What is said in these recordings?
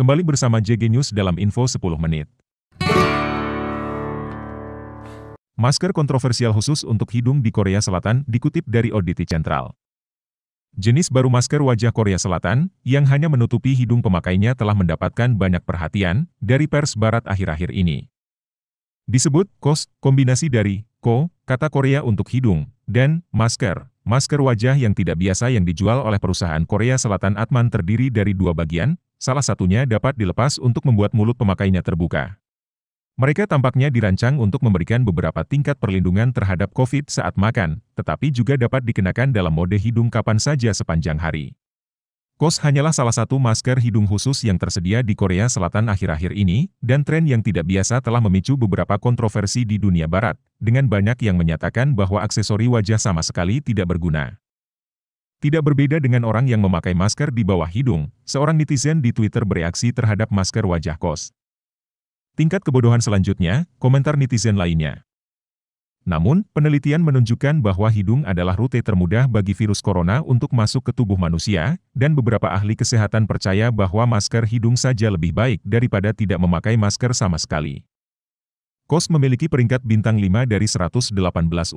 Kembali bersama JG News dalam info 10 menit. Masker kontroversial khusus untuk hidung di Korea Selatan dikutip dari Auditi Central. Jenis baru masker wajah Korea Selatan, yang hanya menutupi hidung pemakainya telah mendapatkan banyak perhatian dari pers barat akhir-akhir ini. Disebut KOS, kombinasi dari KO, kata Korea untuk hidung, dan masker. Masker wajah yang tidak biasa yang dijual oleh perusahaan Korea Selatan Atman terdiri dari dua bagian, Salah satunya dapat dilepas untuk membuat mulut pemakainya terbuka. Mereka tampaknya dirancang untuk memberikan beberapa tingkat perlindungan terhadap COVID saat makan, tetapi juga dapat dikenakan dalam mode hidung kapan saja sepanjang hari. KOS hanyalah salah satu masker hidung khusus yang tersedia di Korea Selatan akhir-akhir ini, dan tren yang tidak biasa telah memicu beberapa kontroversi di dunia barat, dengan banyak yang menyatakan bahwa aksesori wajah sama sekali tidak berguna. Tidak berbeda dengan orang yang memakai masker di bawah hidung, seorang netizen di Twitter bereaksi terhadap masker wajah kos. Tingkat kebodohan selanjutnya, komentar netizen lainnya. Namun, penelitian menunjukkan bahwa hidung adalah rute termudah bagi virus corona untuk masuk ke tubuh manusia, dan beberapa ahli kesehatan percaya bahwa masker hidung saja lebih baik daripada tidak memakai masker sama sekali. KOS memiliki peringkat bintang 5 dari 118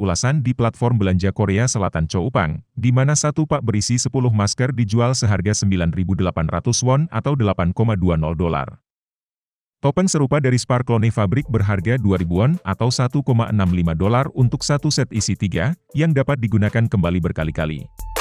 ulasan di platform belanja Korea Selatan Choupang, di mana satu pak berisi 10 masker dijual seharga 9.800 won atau 8,20 dolar. Topeng serupa dari Sparklone Fabric berharga 2.000 won atau 1,65 dolar untuk satu set isi tiga, yang dapat digunakan kembali berkali-kali.